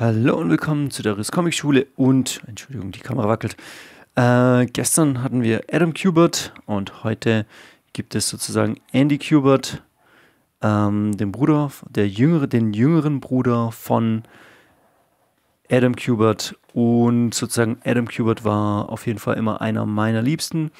Hallo und willkommen zu der Riss Comic Schule und, Entschuldigung, die Kamera wackelt. Äh, gestern hatten wir Adam Kubert und heute gibt es sozusagen Andy Kubert, ähm, den Bruder, der jüngere, den jüngeren Bruder von Adam Kubert und sozusagen Adam Kubert war auf jeden Fall immer einer meiner Liebsten.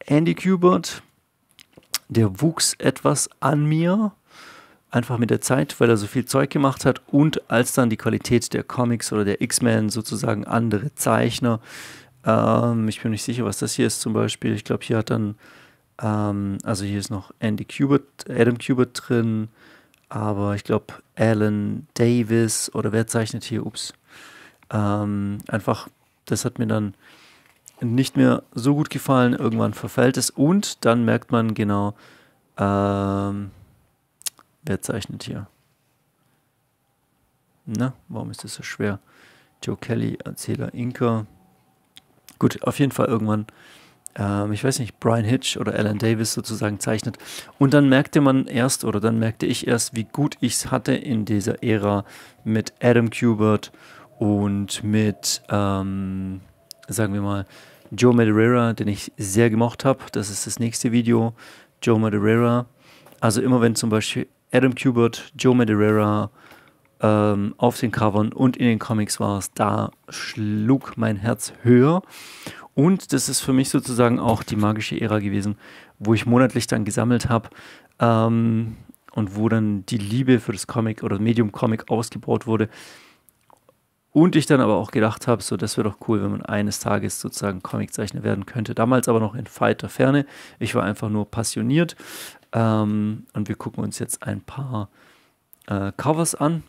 Andy Kubert, der wuchs etwas an mir, einfach mit der Zeit, weil er so viel Zeug gemacht hat und als dann die Qualität der Comics oder der X-Men sozusagen andere Zeichner, ähm, ich bin nicht sicher, was das hier ist zum Beispiel, ich glaube, hier hat dann, ähm, also hier ist noch Andy Kubert, Adam Kubert drin, aber ich glaube, Alan Davis oder wer zeichnet hier, ups, ähm, einfach, das hat mir dann nicht mehr so gut gefallen, irgendwann verfällt es und dann merkt man genau, ähm, Wer zeichnet hier? Na, warum ist das so schwer? Joe Kelly, Erzähler Inka. Gut, auf jeden Fall irgendwann, ähm, ich weiß nicht, Brian Hitch oder Alan Davis sozusagen zeichnet. Und dann merkte man erst, oder dann merkte ich erst, wie gut ich es hatte in dieser Ära mit Adam Kubert und mit, ähm, sagen wir mal, Joe Madureira, den ich sehr gemocht habe. Das ist das nächste Video. Joe Madureira. Also immer wenn zum Beispiel Adam Kubert, Joe Madureira ähm, auf den Covern und in den Comics war es, da schlug mein Herz höher. Und das ist für mich sozusagen auch die magische Ära gewesen, wo ich monatlich dann gesammelt habe ähm, und wo dann die Liebe für das Comic oder Medium Comic ausgebaut wurde. Und ich dann aber auch gedacht habe, so, das wäre doch cool, wenn man eines Tages sozusagen Comiczeichner werden könnte. Damals aber noch in weiter Ferne. Ich war einfach nur passioniert. Ähm, und wir gucken uns jetzt ein paar äh, Covers an.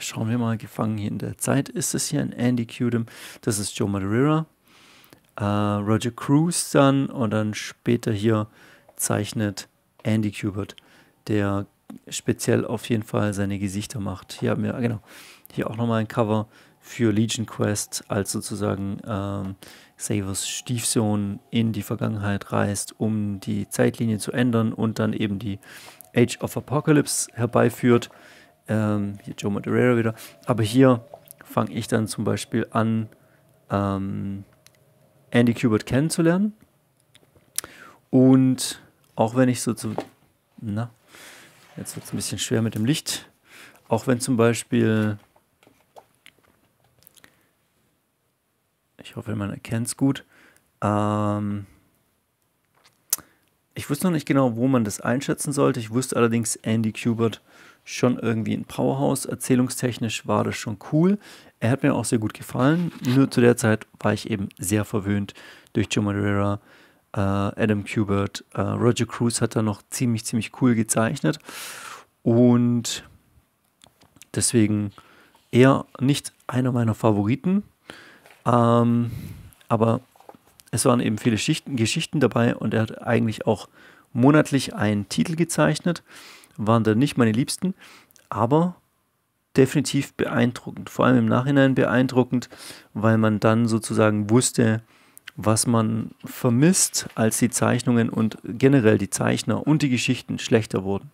Schauen wir mal, gefangen hier in der Zeit ist es hier ein Andy Cudem. Das ist Joe Madureira. Äh, Roger Cruz dann und dann später hier zeichnet Andy Kubert, der speziell auf jeden Fall seine Gesichter macht. Hier haben wir, ah, genau, hier auch nochmal ein Cover für Legion Quest, als sozusagen ähm, Savers Stiefsohn in die Vergangenheit reist, um die Zeitlinie zu ändern und dann eben die Age of Apocalypse herbeiführt. Ähm, hier Joe Madureira wieder. Aber hier fange ich dann zum Beispiel an, ähm, Andy Kubert kennenzulernen. Und auch wenn ich so zu. Na, jetzt wird es ein bisschen schwer mit dem Licht. Auch wenn zum Beispiel Ich hoffe, man erkennt es gut. Ähm ich wusste noch nicht genau, wo man das einschätzen sollte. Ich wusste allerdings, Andy Kubert schon irgendwie ein Powerhouse. Erzählungstechnisch war das schon cool. Er hat mir auch sehr gut gefallen. Nur zu der Zeit war ich eben sehr verwöhnt durch Joe Madureira, äh, Adam Kubert. Äh, Roger Cruz hat da noch ziemlich, ziemlich cool gezeichnet. Und deswegen eher nicht einer meiner Favoriten. Ähm, aber es waren eben viele Schichten, Geschichten dabei und er hat eigentlich auch monatlich einen Titel gezeichnet. Waren da nicht meine Liebsten, aber definitiv beeindruckend. Vor allem im Nachhinein beeindruckend, weil man dann sozusagen wusste, was man vermisst, als die Zeichnungen und generell die Zeichner und die Geschichten schlechter wurden.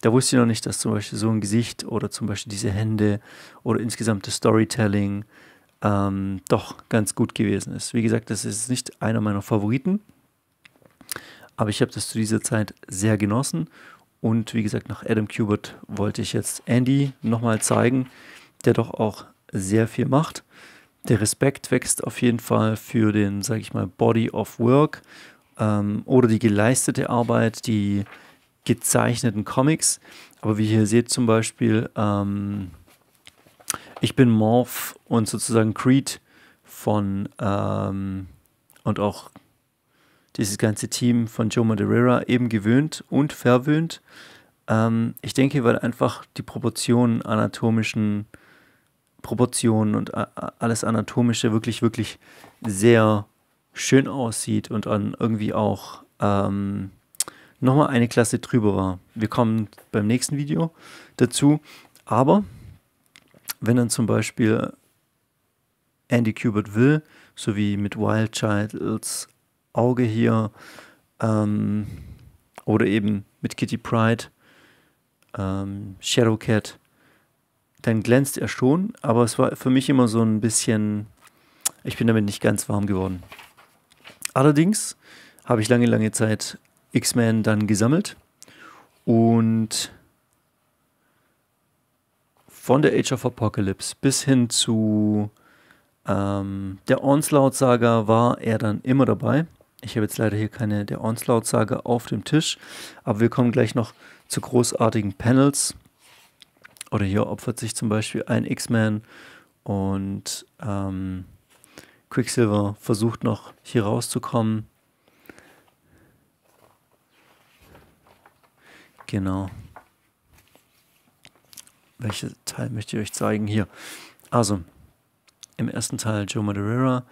Da wusste ich noch nicht, dass zum Beispiel so ein Gesicht oder zum Beispiel diese Hände oder insgesamt das Storytelling ähm, doch ganz gut gewesen ist. Wie gesagt, das ist nicht einer meiner Favoriten, aber ich habe das zu dieser Zeit sehr genossen. Und wie gesagt, nach Adam Kubert wollte ich jetzt Andy nochmal zeigen, der doch auch sehr viel macht. Der Respekt wächst auf jeden Fall für den, sage ich mal, Body of Work ähm, oder die geleistete Arbeit, die gezeichneten Comics. Aber wie ihr hier seht zum Beispiel, ähm, ich bin Morph und sozusagen Creed von ähm, und auch dieses ganze Team von Joe Madureira eben gewöhnt und verwöhnt. Ähm, ich denke, weil einfach die Proportionen anatomischen Proportionen und alles Anatomische wirklich, wirklich sehr schön aussieht und dann irgendwie auch ähm, nochmal eine Klasse drüber war. Wir kommen beim nächsten Video dazu. Aber wenn dann zum Beispiel Andy Kubert will, so wie mit Wild Childs Auge hier ähm, oder eben mit Kitty Pride, ähm, Cat, dann glänzt er schon, aber es war für mich immer so ein bisschen, ich bin damit nicht ganz warm geworden. Allerdings habe ich lange, lange Zeit X-Men dann gesammelt und von der Age of Apocalypse bis hin zu ähm, der Onslaught-Saga war er dann immer dabei. Ich habe jetzt leider hier keine der Onslaught-Saga auf dem Tisch, aber wir kommen gleich noch zu großartigen Panels. Oder hier opfert sich zum Beispiel ein X-Man und ähm, Quicksilver versucht noch hier rauszukommen. Genau welchen Teil möchte ich euch zeigen? Hier. Also, im ersten Teil Joe Madureira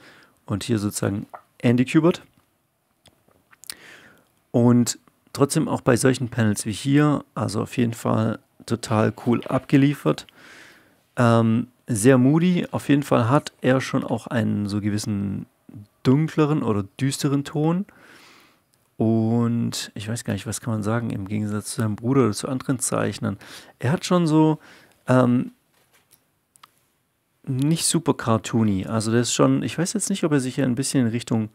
und hier sozusagen Andy Kubert. Und trotzdem auch bei solchen Panels wie hier, also auf jeden Fall total cool abgeliefert. Ähm, sehr moody, auf jeden Fall hat er schon auch einen so gewissen dunkleren oder düsteren Ton. Und ich weiß gar nicht, was kann man sagen, im Gegensatz zu seinem Bruder oder zu anderen Zeichnern. Er hat schon so ähm, nicht super cartoony. Also der ist schon, ich weiß jetzt nicht, ob er sich hier ein bisschen in Richtung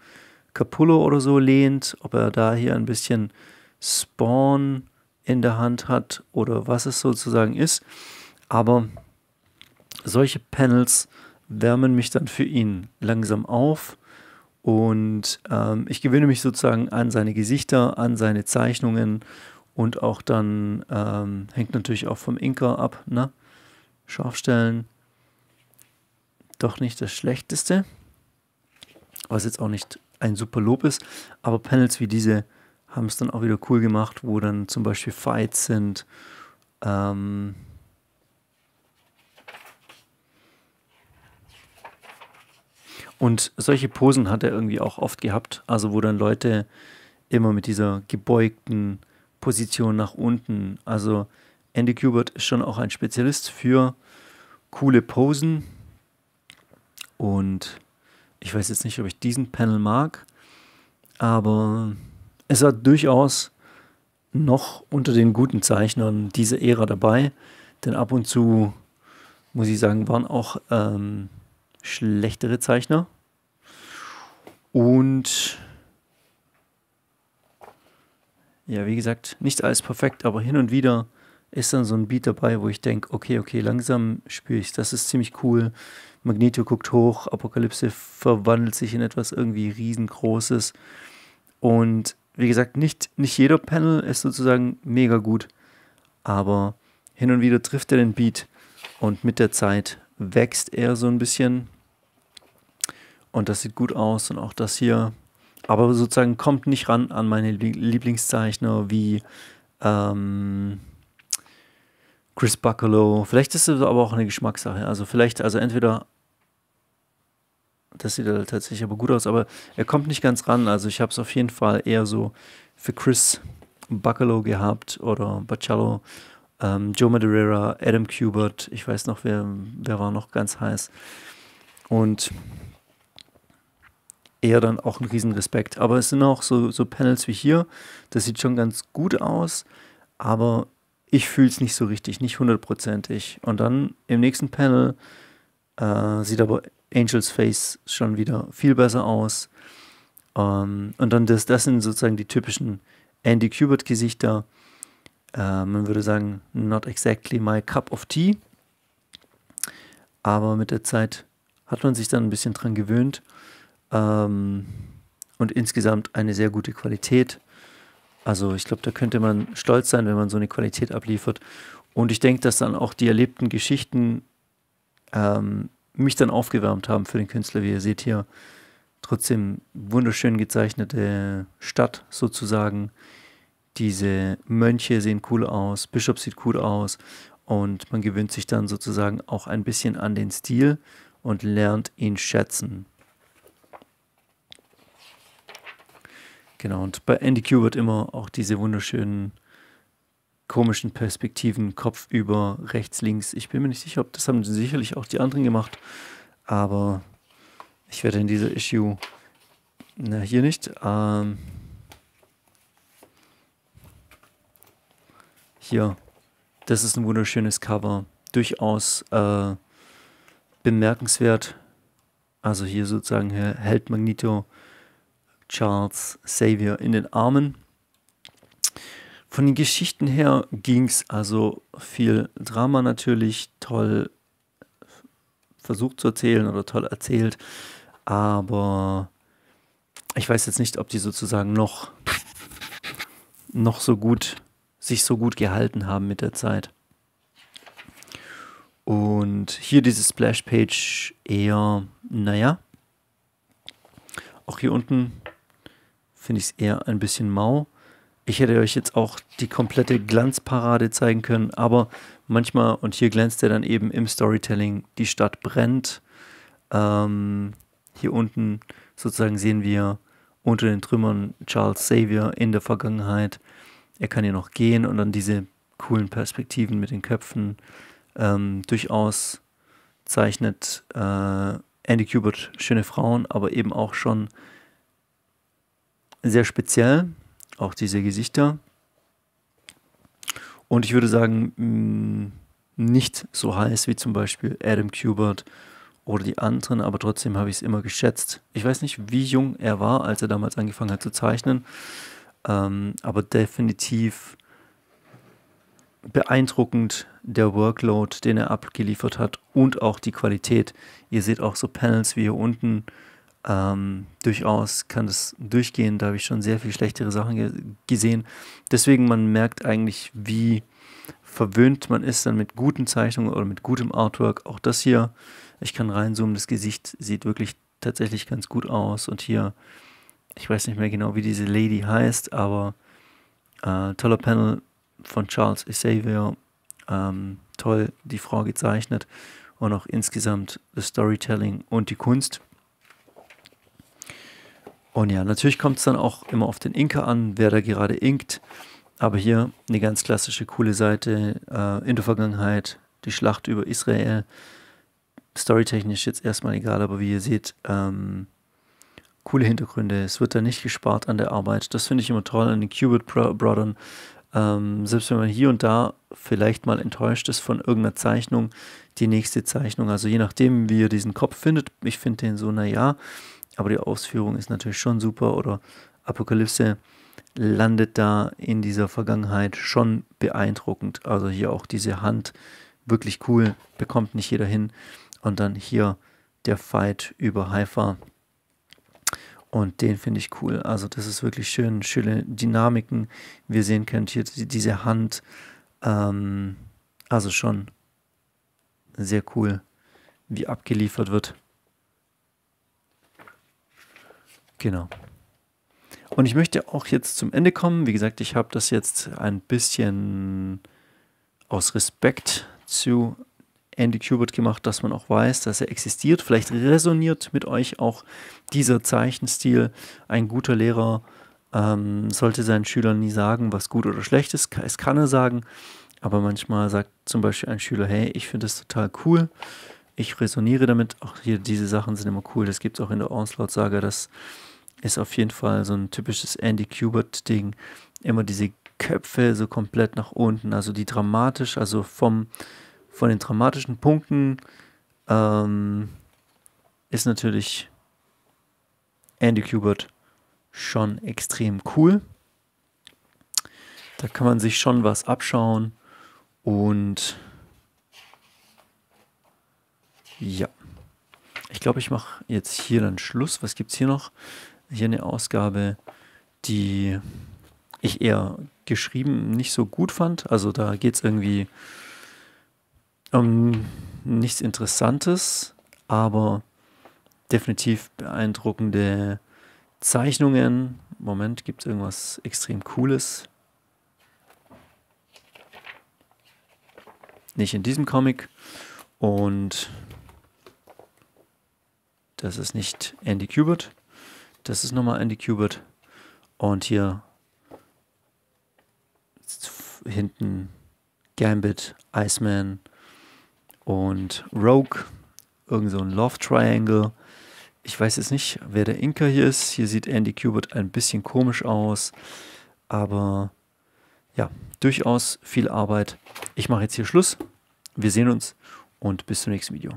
Capullo oder so lehnt, ob er da hier ein bisschen Spawn in der Hand hat oder was es sozusagen ist. Aber solche Panels wärmen mich dann für ihn langsam auf. Und ähm, ich gewöhne mich sozusagen an seine Gesichter, an seine Zeichnungen und auch dann ähm, hängt natürlich auch vom Inker ab. Ne? Scharfstellen, doch nicht das Schlechteste, was jetzt auch nicht ein super Lob ist, aber Panels wie diese haben es dann auch wieder cool gemacht, wo dann zum Beispiel Fights sind. Ähm, Und solche Posen hat er irgendwie auch oft gehabt, also wo dann Leute immer mit dieser gebeugten Position nach unten. Also Andy Kubert ist schon auch ein Spezialist für coole Posen. Und ich weiß jetzt nicht, ob ich diesen Panel mag, aber es war durchaus noch unter den guten Zeichnern diese Ära dabei. Denn ab und zu, muss ich sagen, waren auch ähm, schlechtere Zeichner. Und ja, wie gesagt, nicht alles perfekt, aber hin und wieder ist dann so ein Beat dabei, wo ich denke, okay, okay, langsam spüre ich das ist ziemlich cool. Magneto guckt hoch, Apokalypse verwandelt sich in etwas irgendwie riesengroßes. Und wie gesagt, nicht, nicht jeder Panel ist sozusagen mega gut, aber hin und wieder trifft er den Beat und mit der Zeit wächst er so ein bisschen. Und das sieht gut aus und auch das hier. Aber sozusagen kommt nicht ran an meine Lieblingszeichner wie ähm, Chris Buckelow. Vielleicht ist es aber auch eine Geschmackssache. Also vielleicht, also entweder das sieht er halt tatsächlich aber gut aus, aber er kommt nicht ganz ran. Also ich habe es auf jeden Fall eher so für Chris Buckelow gehabt oder Baccello, ähm, Joe Madureira, Adam Kubert, ich weiß noch, wer, wer war noch ganz heiß. Und eher dann auch ein Riesenrespekt. Aber es sind auch so, so Panels wie hier, das sieht schon ganz gut aus, aber ich fühle es nicht so richtig, nicht hundertprozentig. Und dann im nächsten Panel äh, sieht aber Angels Face schon wieder viel besser aus. Ähm, und dann das, das sind sozusagen die typischen Andy Kubert-Gesichter. Äh, man würde sagen, not exactly my cup of tea. Aber mit der Zeit hat man sich dann ein bisschen dran gewöhnt. Ähm, und insgesamt eine sehr gute Qualität. Also ich glaube, da könnte man stolz sein, wenn man so eine Qualität abliefert. Und ich denke, dass dann auch die erlebten Geschichten ähm, mich dann aufgewärmt haben für den Künstler. Wie ihr seht hier, trotzdem wunderschön gezeichnete Stadt sozusagen. Diese Mönche sehen cool aus, Bishop sieht cool aus und man gewöhnt sich dann sozusagen auch ein bisschen an den Stil und lernt ihn schätzen. Genau, und bei Andy Q wird immer auch diese wunderschönen komischen Perspektiven, Kopf über, rechts, links. Ich bin mir nicht sicher, ob das haben sicherlich auch die anderen gemacht, aber ich werde in dieser Issue, na hier nicht, ähm, hier, das ist ein wunderschönes Cover, durchaus äh, bemerkenswert. Also hier sozusagen hält Magneto Charles Xavier in den Armen. Von den Geschichten her ging es also viel Drama natürlich, toll versucht zu erzählen oder toll erzählt, aber ich weiß jetzt nicht, ob die sozusagen noch, noch so gut, sich so gut gehalten haben mit der Zeit. Und hier diese Splashpage eher, naja, auch hier unten finde ich es eher ein bisschen mau. Ich hätte euch jetzt auch die komplette Glanzparade zeigen können, aber manchmal, und hier glänzt er dann eben im Storytelling, die Stadt brennt. Ähm, hier unten sozusagen sehen wir unter den Trümmern Charles Xavier in der Vergangenheit. Er kann hier noch gehen und dann diese coolen Perspektiven mit den Köpfen ähm, durchaus zeichnet äh, Andy Kubert schöne Frauen, aber eben auch schon sehr speziell, auch diese Gesichter. Und ich würde sagen, mm, nicht so heiß wie zum Beispiel Adam Kubert oder die anderen, aber trotzdem habe ich es immer geschätzt. Ich weiß nicht, wie jung er war, als er damals angefangen hat zu zeichnen, ähm, aber definitiv beeindruckend der Workload, den er abgeliefert hat und auch die Qualität. Ihr seht auch so Panels wie hier unten, ähm, durchaus kann das durchgehen, da habe ich schon sehr viel schlechtere Sachen ge gesehen. Deswegen, man merkt eigentlich, wie verwöhnt man ist dann mit guten Zeichnungen oder mit gutem Artwork. Auch das hier, ich kann reinzoomen, das Gesicht sieht wirklich tatsächlich ganz gut aus. Und hier, ich weiß nicht mehr genau, wie diese Lady heißt, aber äh, toller Panel von Charles Xavier. Ähm, toll, die Frau gezeichnet und auch insgesamt das Storytelling und die Kunst. Und ja, natürlich kommt es dann auch immer auf den Inker an, wer da gerade inkt. Aber hier eine ganz klassische, coole Seite. Äh, in der Vergangenheit, die Schlacht über Israel. Storytechnisch jetzt erstmal egal, aber wie ihr seht, ähm, coole Hintergründe. Es wird da nicht gespart an der Arbeit. Das finde ich immer toll an den Qubit Brothers. Ähm, selbst wenn man hier und da vielleicht mal enttäuscht ist von irgendeiner Zeichnung, die nächste Zeichnung. Also je nachdem, wie ihr diesen Kopf findet. Ich finde den so, naja. Aber die Ausführung ist natürlich schon super oder Apokalypse landet da in dieser Vergangenheit schon beeindruckend. Also hier auch diese Hand, wirklich cool, bekommt nicht jeder hin. Und dann hier der Fight über Haifa. Und den finde ich cool. Also das ist wirklich schön, schöne Dynamiken. Wie ihr sehen könnt, hier diese Hand. Ähm, also schon sehr cool, wie abgeliefert wird. Genau. Und ich möchte auch jetzt zum Ende kommen. Wie gesagt, ich habe das jetzt ein bisschen aus Respekt zu Andy Kubert gemacht, dass man auch weiß, dass er existiert. Vielleicht resoniert mit euch auch dieser Zeichenstil. Ein guter Lehrer ähm, sollte seinen Schülern nie sagen, was gut oder schlecht ist. Es kann er sagen, aber manchmal sagt zum Beispiel ein Schüler, hey, ich finde das total cool ich resoniere damit. Auch hier diese Sachen sind immer cool. Das gibt es auch in der Onslaught-Saga. Das ist auf jeden Fall so ein typisches Andy Kubert-Ding. Immer diese Köpfe so komplett nach unten. Also die dramatisch, also vom, von den dramatischen Punkten ähm, ist natürlich Andy Kubert schon extrem cool. Da kann man sich schon was abschauen und ja. Ich glaube, ich mache jetzt hier dann Schluss. Was gibt es hier noch? Hier eine Ausgabe, die ich eher geschrieben nicht so gut fand. Also da geht es irgendwie um ähm, nichts Interessantes, aber definitiv beeindruckende Zeichnungen. Moment, gibt es irgendwas extrem Cooles? Nicht in diesem Comic. Und das ist nicht Andy Kubert. Das ist nochmal Andy Kubert. Und hier hinten Gambit, Iceman und Rogue. Irgend so ein Love Triangle. Ich weiß jetzt nicht, wer der Inka hier ist. Hier sieht Andy Kubert ein bisschen komisch aus. Aber ja, durchaus viel Arbeit. Ich mache jetzt hier Schluss. Wir sehen uns und bis zum nächsten Video.